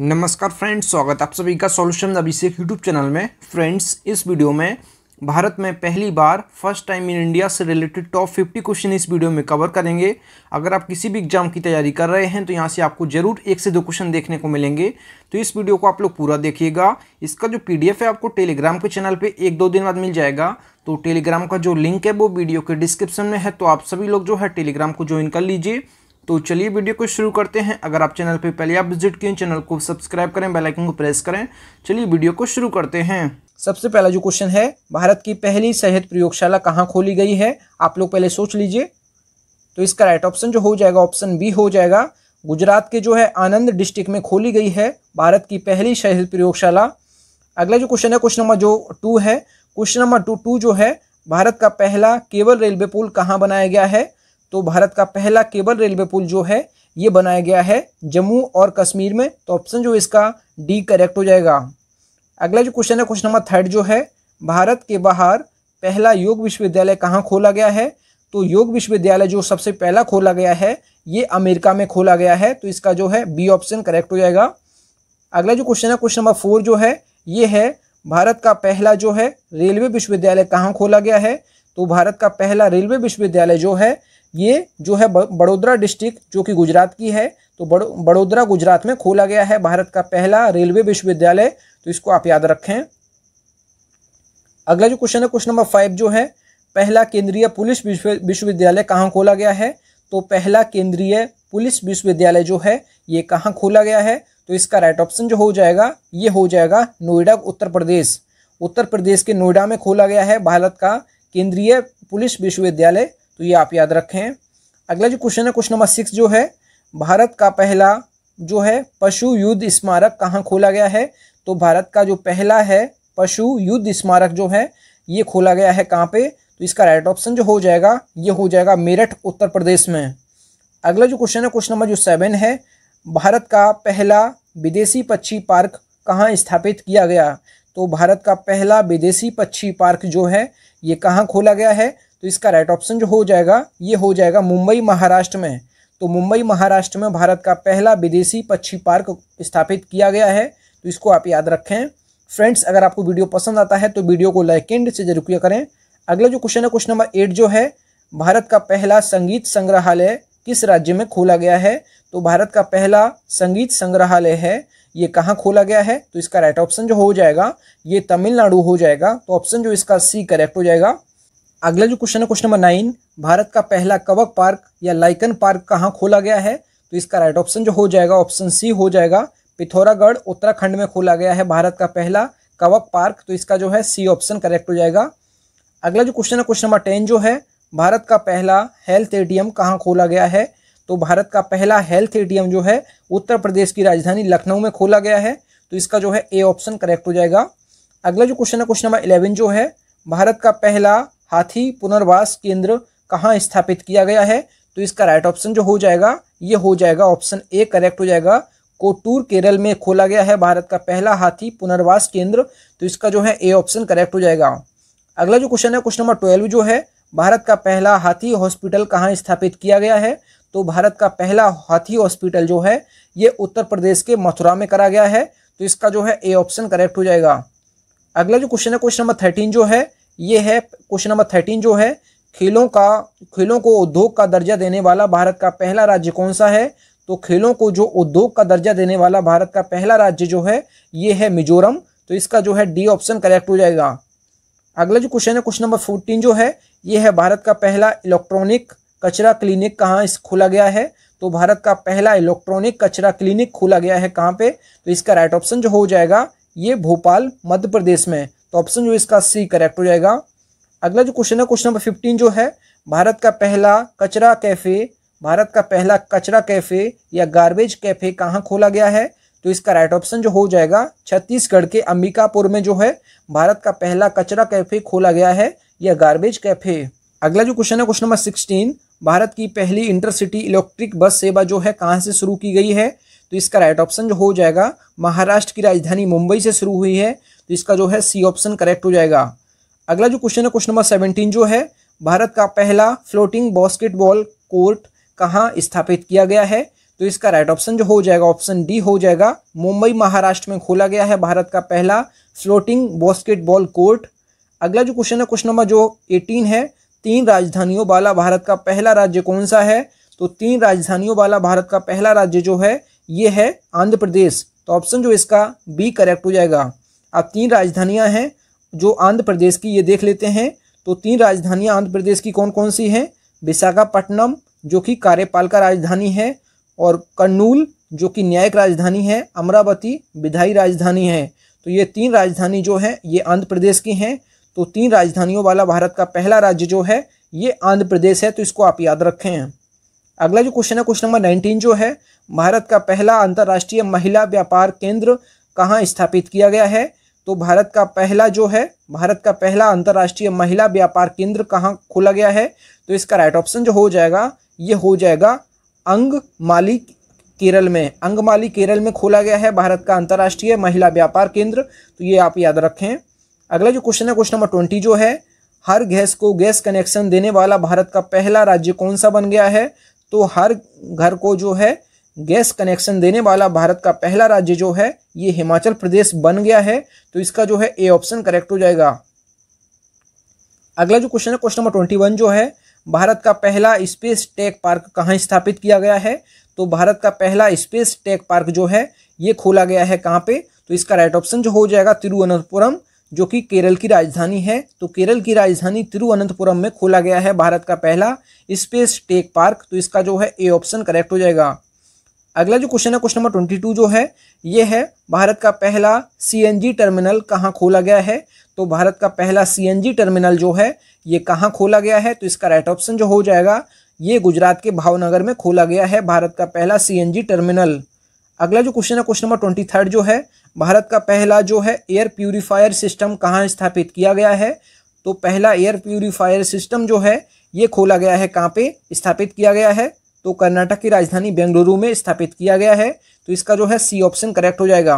नमस्कार फ्रेंड्स स्वागत आप सभी का सॉल्यूशन अभिषेक यूट्यूब चैनल में फ्रेंड्स इस वीडियो में भारत में पहली बार फर्स्ट टाइम इन इंडिया से रिलेटेड टॉप 50 क्वेश्चन इस वीडियो में कवर करेंगे अगर आप किसी भी एग्जाम की तैयारी कर रहे हैं तो यहाँ से आपको जरूर एक से दो क्वेश्चन देखने को मिलेंगे तो इस वीडियो को आप लोग पूरा देखिएगा इसका जो पी है आपको टेलीग्राम के चैनल पर एक दो दिन बाद मिल जाएगा तो टेलीग्राम का जो लिंक है वो वीडियो के डिस्क्रिप्शन में है तो आप सभी लोग जो है टेलीग्राम को ज्वाइन कर लीजिए तो चलिए वीडियो को शुरू करते हैं अगर आप चैनल पर पहले आप विजिट किए चैनल को सब्सक्राइब करें बेलाइकन को प्रेस करें चलिए वीडियो को शुरू करते हैं सबसे पहला जो क्वेश्चन है भारत की पहली सेहत प्रयोगशाला कहाँ खोली गई है आप लोग पहले सोच लीजिए तो इसका राइट ऑप्शन जो हो जाएगा ऑप्शन बी हो जाएगा गुजरात के जो है आनंद डिस्ट्रिक्ट में खोली गई है भारत की पहली शहर प्रयोगशाला अगला जो क्वेश्चन है क्वेश्चन नंबर जो टू है क्वेश्चन नंबर टू टू जो है भारत का पहला केवल रेलवे पुल कहाँ बनाया गया है तो भारत का पहला केबल रेलवे पुल जो है ये बनाया गया है जम्मू और कश्मीर में तो ऑप्शन जो इसका डी करेक्ट हो जाएगा अगला जो क्वेश्चन है क्वेश्चन नंबर थर्ड जो है भारत के बाहर पहला योग विश्वविद्यालय कहाँ खोला गया है तो योग विश्वविद्यालय जो सबसे पहला खोला गया है ये अमेरिका में खोला गया है तो इसका जो है बी ऑप्शन करेक्ट हो जाएगा अगला जो क्वेश्चन है क्वेश्चन नंबर फोर जो है ये है भारत का पहला जो है रेलवे विश्वविद्यालय कहाँ खोला गया है तो भारत का पहला रेलवे विश्वविद्यालय जो है ये जो है बड़ोदरा डिस्ट्रिक्ट जो कि गुजरात की है तो बड़ोदरा गुजरात में खोला गया है भारत का पहला रेलवे विश्वविद्यालय तो इसको आप याद रखें अगला जो क्वेश्चन है क्वेश्चन नंबर फाइव जो है पहला केंद्रीय पुलिस विश्वविद्यालय कहाँ खोला गया है तो पहला केंद्रीय पुलिस विश्वविद्यालय जो है ये कहाँ खोला गया है तो इसका राइट ऑप्शन जो हो जाएगा ये हो जाएगा नोएडा उत्तर प्रदेश उत्तर प्रदेश के नोएडा में खोला गया है भारत का केंद्रीय पुलिस विश्वविद्यालय तो ये आप याद रखें अगला जो क्वेश्चन है क्वेश्चन नंबर सिक्स जो है भारत का पहला जो है पशु युद्ध स्मारक कहाँ खोला गया है तो भारत का जो पहला है पशु युद्ध स्मारक जो है ये खोला गया है कहाँ पे तो इसका राइट ऑप्शन जो हो जाएगा ये हो जाएगा मेरठ उत्तर प्रदेश में अगला जो क्वेश्चन है क्वेश्चन नंबर जो सेवन है भारत का पहला विदेशी पक्षी पार्क कहाँ स्थापित किया गया तो भारत का पहला विदेशी पक्षी पार्क जो है ये कहाँ खोला गया है तो इसका राइट ऑप्शन जो हो जाएगा ये हो जाएगा मुंबई महाराष्ट्र में तो मुंबई महाराष्ट्र में भारत का पहला विदेशी पक्षी पार्क स्थापित किया गया है तो इसको आप याद रखें फ्रेंड्स अगर आपको वीडियो पसंद आता है तो वीडियो को लाइक एंड से जरूर किया करें अगला जो क्वेश्चन है क्वेश्चन नंबर एट जो है भारत का पहला संगीत संग्रहालय किस राज्य में खोला गया है तो भारत का पहला संगीत संग्रहालय है ये कहाँ खोला गया है तो इसका राइट ऑप्शन जो हो जाएगा ये तमिलनाडु हो जाएगा तो ऑप्शन जो इसका सी करेक्ट हो जाएगा अगला जो क्वेश्चन है क्वेश्चन नंबर नाइन भारत का पहला कवक पार्क या लाइकन पार्क कहाँ खोला गया है तो इसका राइट ऑप्शन जो हो जाएगा ऑप्शन सी हो जाएगा पिथौरागढ़ उत्तराखंड में खोला गया है भारत का पहला कवक पार्क तो इसका जो है सी ऑप्शन करेक्ट हो जाएगा अगला जो क्वेश्चन है क्वेश्चन नंबर टेन जो है भारत का पहला हेल्थ एटीएम कहाँ खोला गया है तो भारत का पहला हेल्थ एटीएम जो है उत्तर प्रदेश की राजधानी लखनऊ में खोला गया है तो इसका जो है ए ऑप्शन करेक्ट हो जाएगा अगला जो क्वेश्चन है क्वेश्चन नंबर इलेवन जो है भारत का पहला हाथी पुनर्वास केंद्र कहाँ स्थापित किया गया है तो इसका राइट ऑप्शन जो हो जाएगा ये हो जाएगा ऑप्शन ए करेक्ट हो जाएगा कोटूर केरल में खोला गया है भारत का पहला हाथी पुनर्वास केंद्र तो इसका जो है ए ऑप्शन करेक्ट हो जाएगा अगला जो क्वेश्चन है क्वेश्चन नंबर ट्वेल्व जो है भारत का पहला हाथी हॉस्पिटल कहाँ स्थापित किया गया है तो भारत का पहला हाथी हॉस्पिटल जो है ये उत्तर प्रदेश के मथुरा में करा गया है तो इसका जो है ए ऑप्शन करेक्ट हो जाएगा अगला जो क्वेश्चन है क्वेश्चन नंबर थर्टीन जो है ये है क्वेश्चन नंबर थर्टीन जो है खेलों का खेलों को उद्योग का दर्जा देने वाला भारत का पहला राज्य कौन सा है तो खेलों को जो उद्योग का दर्जा देने वाला भारत का पहला राज्य जो है ये है मिजोरम तो इसका जो है डी ऑप्शन करेक्ट हो जाएगा अगला जो क्वेश्चन है क्वेश्चन नंबर फोर्टीन जो है ये है भारत का पहला इलेक्ट्रॉनिक कचरा क्लिनिक कहाँ इस खोला गया है तो भारत का पहला इलेक्ट्रॉनिक कचरा क्लिनिक खोला गया है कहाँ पे तो इसका राइट ऑप्शन जो हो जाएगा ये भोपाल मध्य प्रदेश में तो ऑप्शन जो इसका सी करेक्ट हो जाएगा अगला जो क्वेश्चन है क्वेश्चन नंबर फिफ्टीन जो है भारत का पहला कचरा कैफे भारत का पहला कचरा कैफे या गार्बेज कैफे कहाँ खोला गया है तो इसका राइट ऑप्शन जो हो जाएगा छत्तीसगढ़ के अंबिकापुर में जो है भारत का पहला कचरा कैफे खोला गया है या गार्बेज कैफे अगला जो क्वेश्चन है क्वेश्चन नंबर सिक्सटीन भारत की पहली इंटरसिटी इलेक्ट्रिक बस सेवा जो है कहाँ से शुरू की गई है तो इसका राइट ऑप्शन जो हो जाएगा महाराष्ट्र की राजधानी मुंबई से शुरू हुई है तो इसका जो है सी ऑप्शन करेक्ट हो जाएगा अगला जो क्वेश्चन है क्वेश्चन नंबर सेवनटीन जो है भारत का पहला फ्लोटिंग बास्केटबॉल कोर्ट कहाँ स्थापित किया गया है तो इसका राइट ऑप्शन जो हो जाएगा ऑप्शन डी हो जाएगा मुंबई महाराष्ट्र में खोला गया है भारत का पहला फ्लोटिंग बास्केटबॉल कोर्ट अगला जो क्वेश्चन है क्वेश्चन नंबर जो एटीन है तीन राजधानियों वाला भारत का पहला राज्य कौन सा है तो तीन राजधानियों वाला भारत का पहला राज्य जो है ये है आंध्र प्रदेश तो ऑप्शन जो इसका बी करेक्ट हो जाएगा अब तीन राजधानियां हैं जो आंध्र प्रदेश की ये देख लेते हैं तो तीन राजधानियां आंध्र प्रदेश की कौन कौन सी हैं विशाखापट्टनम जो कि कार्यपाल का राजधानी है और कर्नूल जो कि न्यायिक राजधानी है अमरावती विधायी राजधानी है तो ये तीन राजधानी जो है ये आंध्र प्रदेश की हैं तो तीन राजधानियों वाला भारत का पहला राज्य जो है ये आंध्र प्रदेश है तो इसको आप याद रखें अगला जो क्वेश्चन है क्वेश्चन नंबर नाइनटीन जो है भारत का पहला अंतर्राष्ट्रीय महिला व्यापार केंद्र कहाँ स्थापित किया गया है तो भारत का पहला जो है भारत का पहला अंतर्राष्ट्रीय महिला व्यापार केंद्र कहाँ खोला गया है तो इसका राइट ऑप्शन जो हो जाएगा ये हो जाएगा अंग मालिक केरल में अंगमाली केरल में खोला गया है भारत का अंतर्राष्ट्रीय महिला व्यापार केंद्र तो ये आप याद रखें अगला जो क्वेश्चन है क्वेश्चन नंबर ट्वेंटी जो है हर गैस को गैस कनेक्शन देने वाला भारत का पहला राज्य कौन सा बन गया है तो हर घर को जो है गैस कनेक्शन देने वाला भारत का पहला राज्य जो है ये हिमाचल प्रदेश बन गया है तो इसका जो है ए ऑप्शन करेक्ट हो जाएगा अगला जो क्वेश्चन है क्वेश्चन नंबर ट्वेंटी वन जो है भारत का पहला स्पेस टेक पार्क कहाँ स्थापित किया गया है तो भारत का पहला स्पेस टेक पार्क जो है ये खोला गया है कहाँ पे तो इसका राइट ऑप्शन जो हो जाएगा तिरुवनंतपुरम जो कि केरल की राजधानी है तो केरल की राजधानी तिरुवनंतपुरम में खोला गया है भारत का पहला स्पेस टेक पार्क तो इसका जो है ए ऑप्शन करेक्ट हो जाएगा अगला जो क्वेश्चन है क्वेश्चन नंबर ट्वेंटी टू जो है ये है भारत का पहला सीएनजी टर्मिनल कहाँ खोला गया है तो भारत का पहला सीएनजी टर्मिनल जो है ये कहाँ खोला गया है तो इसका राइट ऑप्शन जो हो जाएगा ये गुजरात के भावनगर में खोला गया है भारत का पहला सीएनजी टर्मिनल अगला जो क्वेश्चन है क्वेश्चन नंबर ट्वेंटी थर्ड जो है भारत का पहला जो है एयर प्यूरिफायर सिस्टम कहाँ स्थापित किया गया है तो पहला एयर प्यूरिफायर सिस्टम जो है ये खोला गया है कहाँ पे स्थापित किया गया है तो कर्नाटक की राजधानी बेंगलुरु में स्थापित किया गया है तो इसका जो है सी ऑप्शन करेक्ट हो जाएगा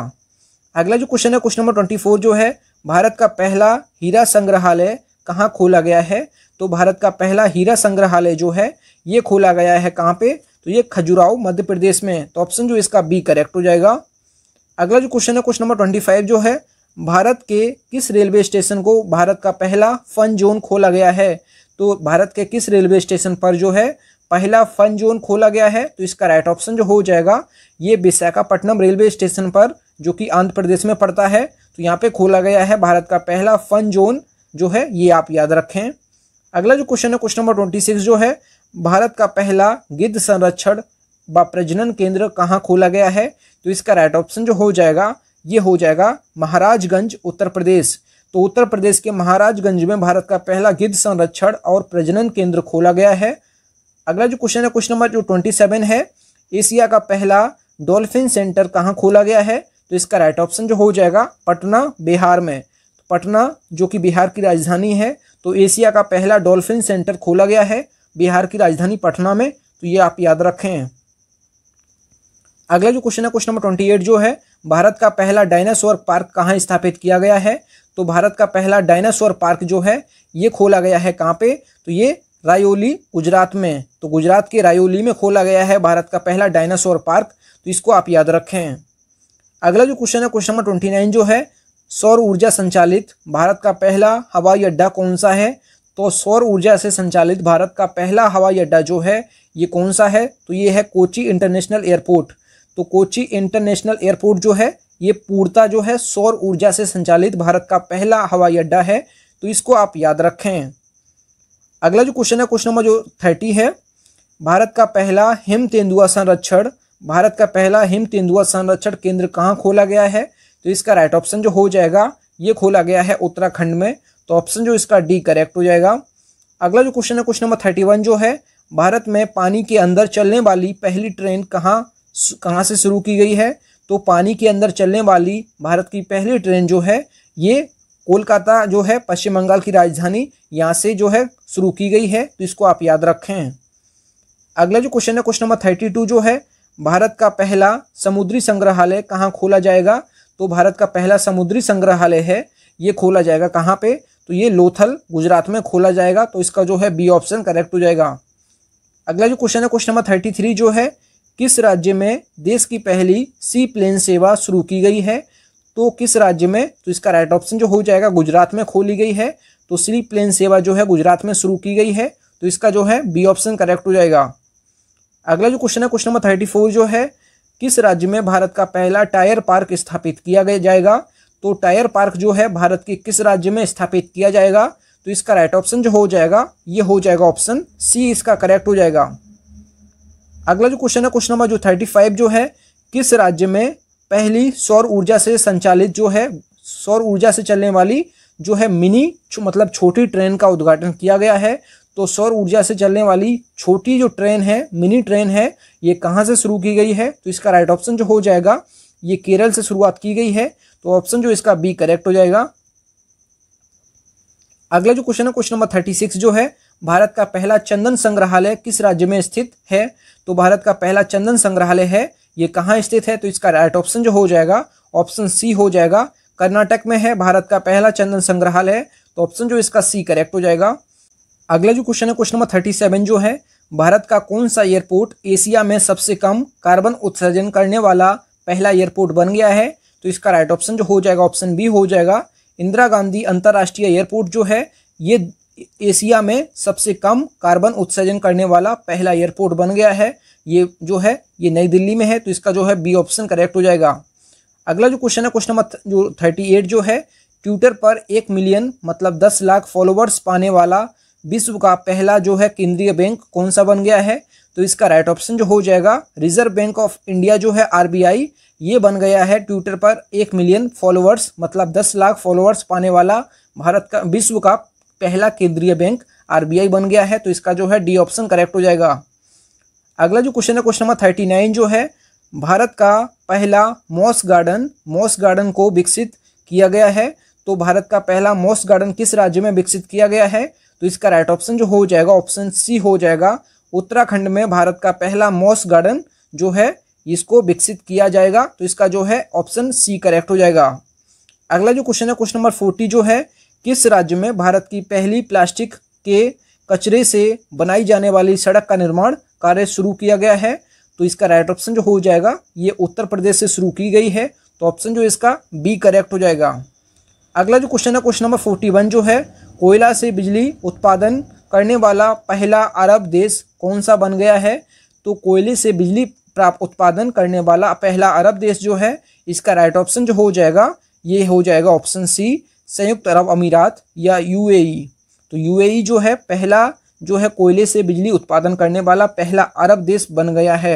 अगला जो क्वेश्चन है क्वेश्चन नंबर ट्वेंटी फोर जो है भारत का पहला हीरा संग्रहालय कहाँ खोला गया है तो भारत का पहला हीरा संग्रहालय जो है ये खोला गया है कहाँ पे तो ये खजुराहो मध्य प्रदेश में तो ऑप्शन जो इसका बी करेक्ट हो जाएगा अगला जो क्वेश्चन है क्वेश्चन नंबर ट्वेंटी फाइव जो है भारत के किस रेलवे स्टेशन को भारत का पहला फन जोन खोला गया है तो भारत के किस रेलवे स्टेशन पर जो है पहला फन जोन खोला गया है तो इसका राइट ऑप्शन जो हो जाएगा ये विशाखापट्टनम रेलवे स्टेशन पर जो कि आंध्र प्रदेश में पड़ता है तो यहाँ पे खोला गया है भारत का पहला फन जोन जो है ये आप याद रखें अगला जो क्वेश्चन है क्वेश्चन नंबर ट्वेंटी सिक्स जो है भारत का पहला गिद्ध संरक्षण व प्रजनन केंद्र कहाँ खोला गया है तो इसका राइट ऑप्शन जो हो जाएगा ये हो जाएगा महाराजगंज उत्तर प्रदेश तो उत्तर प्रदेश के महाराजगंज में भारत का पहला गिद्ध संरक्षण और प्रजनन केंद्र खोला गया है अगला जो क्वेश्चन है क्वेश्चन नंबर जो ट्वेंटी सेवन है एशिया का पहला डॉल्फिन सेंटर कहाँ खोला गया है तो इसका राइट ऑप्शन जो हो जाएगा पटना बिहार में तो पटना जो कि बिहार की राजधानी है तो एशिया का पहला डॉल्फिन सेंटर खोला गया है बिहार की राजधानी पटना में तो ये आप याद रखें अगला जो क्वेश्चन है क्वेश्चन नंबर ट्वेंटी एट जो है भारत का पहला डायनासोर पार्क कहाँ स्थापित किया गया है तो भारत का पहला डायनासोर पार्क जो है ये खोला गया है कहाँ पे तो ये रायोली गुजरात में तो गुजरात के रायोली में खोला गया है भारत का पहला डायनासोर पार्क तो इसको आप याद रखें अगला जो क्वेश्चन है क्वेश्चन नंबर ट्वेंटी नाइन जो है सौर ऊर्जा संचालित भारत का पहला हवाई अड्डा कौन सा है तो सौर ऊर्जा से संचालित भारत का पहला हवाई अड्डा जो है ये कौन सा है तो ये है कोची इंटरनेशनल एयरपोर्ट तो कोची इंटरनेशनल एयरपोर्ट जो है ये पूर्ता जो है सौर ऊर्जा से संचालित भारत का पहला हवाई अड्डा है तो इसको आप याद रखें अगला जो क्वेश्चन है क्वेश्चन नंबर जो थर्टी है भारत का पहला हिम तेंदुआ संरक्षण भारत का पहला हिम तेंदुआ संरक्षण केंद्र कहाँ खोला गया है तो इसका राइट ऑप्शन जो हो जाएगा ये खोला गया है उत्तराखंड में तो ऑप्शन जो इसका डी करेक्ट हो जाएगा अगला जो क्वेश्चन है क्वेश्चन नंबर थर्टी वन जो है भारत में पानी के अंदर चलने वाली पहली ट्रेन कहाँ कहाँ से शुरू की गई है तो पानी के अंदर चलने वाली भारत की पहली ट्रेन जो है ये कोलकाता जो है पश्चिम बंगाल की राजधानी यहाँ से जो है शुरू की गई है तो इसको आप याद रखें अगला जो क्वेश्चन है क्वेश्चन नंबर थर्टी टू जो है भारत का पहला समुद्री संग्रहालय कहाँ खोला जाएगा तो भारत का पहला समुद्री संग्रहालय है ये खोला जाएगा कहाँ पे तो ये लोथल गुजरात में खोला जाएगा तो इसका जो है बी ऑप्शन करेक्ट हो जाएगा अगला जो क्वेश्चन है क्वेश्चन नंबर थर्टी थ्री जो है किस राज्य में देश की पहली सी प्लेन सेवा शुरू की गई है तो किस राज्य में तो इसका राइट ऑप्शन जो हो जाएगा गुजरात में खोली गई है तो स्लीप प्लेन सेवा जो है गुजरात में शुरू की गई है तो इसका जो है बी ऑप्शन करेक्ट हो जाएगा अगला जो क्वेश्चन है क्वेश्चन नंबर थर्टी फोर जो है किस राज्य में भारत का पहला टायर पार्क स्थापित किया गया जाएगा तो टायर पार्क जो है भारत के किस राज्य में स्थापित किया जाएगा तो इसका राइट ऑप्शन जो हो जाएगा ये हो जाएगा ऑप्शन सी इसका करेक्ट हो जाएगा अगला जो क्वेश्चन है क्वेश्चन नंबर जो थर्टी फाइव जो है किस राज्य में पहली सौर ऊर्जा से संचालित जो है सौर ऊर्जा से चलने वाली जो है मिनी मतलब छोटी ट्रेन का उद्घाटन किया गया है तो सौर ऊर्जा से चलने वाली छोटी जो ट्रेन है मिनी ट्रेन है ये कहाँ से शुरू की गई है तो इसका राइट ऑप्शन जो हो जाएगा ये केरल से शुरुआत की गई है तो ऑप्शन जो इसका बी करेक्ट हो जाएगा अगला जो क्वेश्चन है क्वेश्चन नंबर थर्टी सिक्स जो है भारत का पहला चंदन संग्रहालय किस राज्य में स्थित है तो भारत का पहला चंदन संग्रहालय है ये कहाँ स्थित है तो इसका राइट ऑप्शन जो हो जाएगा ऑप्शन सी हो जाएगा कर्नाटक में है भारत का पहला चंदन संग्रहालय तो ऑप्शन जो इसका सी करेक्ट हो जाएगा अगला जो क्वेश्चन है क्वेश्चन नंबर थर्टी सेवन जो है भारत का कौन सा एयरपोर्ट एशिया में सबसे कम कार्बन उत्सर्जन करने वाला पहला एयरपोर्ट बन गया है तो इसका राइट ऑप्शन जो हो जाएगा ऑप्शन बी हो जाएगा इंदिरा गांधी अंतर्राष्ट्रीय एयरपोर्ट जो है ये एशिया में सबसे कम कार्बन उत्सर्जन करने वाला पहला एयरपोर्ट बन गया है ये जो है ये नई दिल्ली में है तो इसका जो है बी ऑप्शन करेक्ट हो जाएगा अगला जो क्वेश्चन है क्वेश्चन नंबर जो थर्टी एट जो है ट्विटर पर एक मिलियन मतलब दस लाख फॉलोवर्स पाने वाला विश्व का पहला जो है केंद्रीय बैंक कौन सा बन गया है तो इसका राइट ऑप्शन जो हो जाएगा रिजर्व बैंक ऑफ इंडिया जो है आर ये बन गया है ट्विटर पर एक मिलियन फॉलोअर्स मतलब दस लाख फॉलोअर्स पाने वाला भारत का विश्व का पहला केंद्रीय बैंक आर बन गया है तो इसका जो है डी ऑप्शन करेक्ट हो जाएगा अगला जो क्वेश्चन है क्वेश्चन नंबर थर्टी नाइन जो है भारत का पहला मॉस गार्डन मॉस गार्डन को विकसित किया गया है तो भारत का पहला मॉस गार्डन किस राज्य में विकसित किया गया है तो इसका राइट ऑप्शन जो हो जाएगा ऑप्शन सी हो जाएगा उत्तराखंड में भारत का पहला मॉस गार्डन जो है इसको विकसित किया जाएगा तो इसका जो है ऑप्शन सी करेक्ट हो जाएगा अगला जो क्वेश्चन है क्वेश्चन नंबर फोर्टी जो है किस राज्य में भारत की पहली प्लास्टिक के कचरे से बनाई जाने वाली सड़क का निर्माण कार्य शुरू किया गया है तो इसका राइट ऑप्शन जो हो जाएगा ये उत्तर प्रदेश से शुरू की गई है तो ऑप्शन जो इसका बी करेक्ट हो जाएगा अगला जो क्वेश्चन है क्वेश्चन नंबर फोर्टी वन जो है कोयला से बिजली उत्पादन करने वाला पहला अरब देश कौन सा बन गया है तो कोयले से बिजली प्राप्त उत्पादन करने वाला पहला अरब देश जो है इसका राइट ऑप्शन जो हो जाएगा ये हो जाएगा ऑप्शन सी संयुक्त अरब अमीरात या यूएई e। तो यूएई e जो है पहला जो है कोयले से बिजली उत्पादन करने वाला पहला अरब देश बन गया है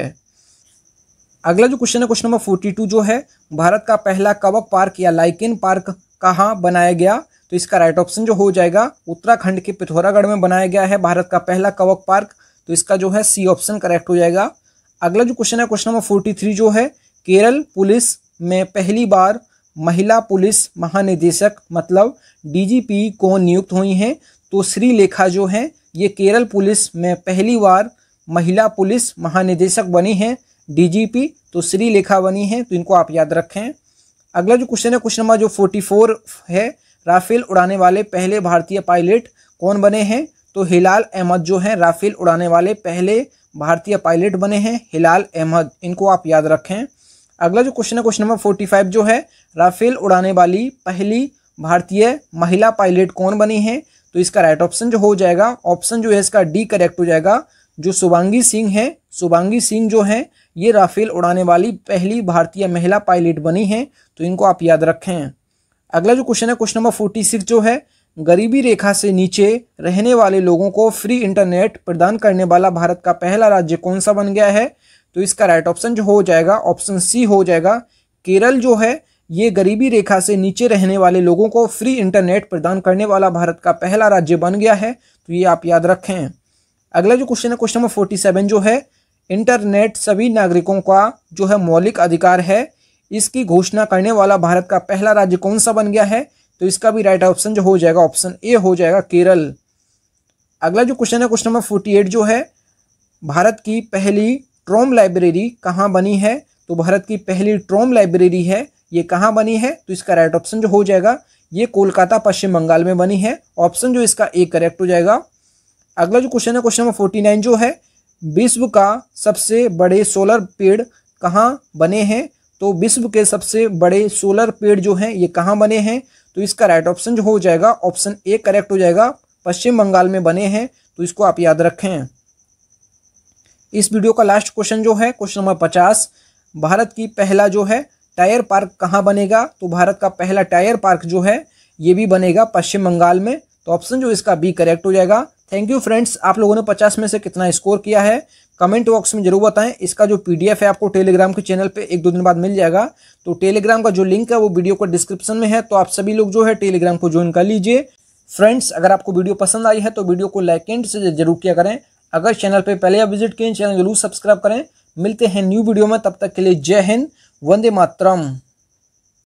अगला जो क्वेश्चन है क्वेश्चन नंबर फोर्टी टू जो है भारत का पहला कवक पार्क या लाइकिन पार्क कहाँ बनाया गया तो इसका राइट ऑप्शन जो हो जाएगा उत्तराखंड के पिथौरागढ़ में बनाया गया है भारत का पहला कवक पार्क तो इसका जो है सी ऑप्शन करेक्ट हो जाएगा अगला जो क्वेश्चन है क्वेश्चन नंबर फोर्टी थ्री जो है केरल पुलिस में पहली बार महिला पुलिस महानिदेशक मतलब डीजीपी कौन नियुक्त हुई हैं तो श्रीलेखा जो हैं ये केरल पुलिस में पहली बार महिला पुलिस महानिदेशक बनी हैं डीजीपी तो श्री लेखा बनी हैं तो इनको आप याद रखें अगला जो क्वेश्चन है क्वेश्चन नंबर जो फोर्टी फोर है राफेल उड़ाने वाले पहले भारतीय पायलट कौन बने हैं तो हिलाल अहमद जो हैं राफेल उड़ाने वाले पहले भारतीय पायलट बने हैं हिलाल अहमद इनको आप याद रखें अगला जो क्वेश्चन है क्वेश्चन नंबर फोर्टी फाइव जो है राफेल उड़ाने वाली पहली भारतीय महिला पायलट कौन बनी है तो इसका राइट ऑप्शन जो हो जाएगा ऑप्शन जो है इसका डी करेक्ट हो जाएगा जो शुभांगी सिंह है शुभांगी सिंह जो है ये राफेल उड़ाने वाली पहली भारतीय महिला पायलट बनी है तो इनको आप याद रखें अगला जो क्वेश्चन है क्वेश्चन नंबर फोर्टी सिक्स जो है गरीबी रेखा से नीचे रहने वाले लोगों को फ्री इंटरनेट प्रदान करने वाला भारत का पहला राज्य कौन सा बन गया है तो इसका राइट ऑप्शन जो हो जाएगा ऑप्शन सी हो जाएगा केरल जो है ये गरीबी रेखा से नीचे रहने वाले लोगों को फ्री इंटरनेट प्रदान करने वाला भारत का पहला राज्य बन गया है तो ये आप याद रखें अगला जो क्वेश्चन है क्वेश्चन नंबर फोर्टी सेवन जो है इंटरनेट सभी नागरिकों का जो है मौलिक अधिकार है इसकी घोषणा करने वाला भारत का पहला राज्य कौन सा बन गया है तो इसका भी राइट ऑप्शन जो हो जाएगा ऑप्शन ए हो जाएगा केरल अगला जो क्वेश्चन है क्वेश्चन नंबर फोर्टी एट जो है भारत की पहली ट्रोम लाइब्रेरी कहाँ बनी है तो भारत की पहली ट्रोम लाइब्रेरी है ये कहाँ बनी है तो इसका राइट ऑप्शन जो हो जाएगा ये कोलकाता पश्चिम बंगाल में बनी है ऑप्शन जो इसका ए करेक्ट हो जाएगा अगला जो क्वेश्चन है क्वेश्चन नंबर फोर्टी नाइन जो है विश्व का सबसे बड़े सोलर पेड़ कहाँ बने हैं तो विश्व के सबसे बड़े सोलर पेड़ जो हैं ये कहाँ बने हैं तो इसका राइट ऑप्शन जो हो जाएगा ऑप्शन ए करेक्ट हो जाएगा पश्चिम बंगाल में बने हैं तो इसको आप याद रखें इस वीडियो का लास्ट क्वेश्चन जो है क्वेश्चन नंबर पचास भारत की पहला जो है टायर पार्क कहाँ बनेगा तो भारत का पहला टायर पार्क जो है ये भी बनेगा पश्चिम बंगाल में तो ऑप्शन जो इसका बी करेक्ट हो जाएगा थैंक यू फ्रेंड्स आप लोगों ने पचास में से कितना स्कोर किया है कमेंट बॉक्स में जरूर बताएं इसका जो पीडीएफ है आपको टेलीग्राम के चैनल पे एक दो दिन बाद मिल जाएगा तो टेलीग्राम का जो लिंक है वो वीडियो का डिस्क्रिप्शन में है तो आप सभी लोग जो है टेलीग्राम को ज्वाइन कर लीजिए फ्रेंड्स अगर आपको वीडियो पसंद आई है तो वीडियो को लाइक एंड से जरूर किया करें अगर चैनल पर पहले आप विजिट किए चैनल जरूर सब्सक्राइब करें मिलते हैं न्यू वीडियो में तब तक के लिए जय हिंद वंदे मातरम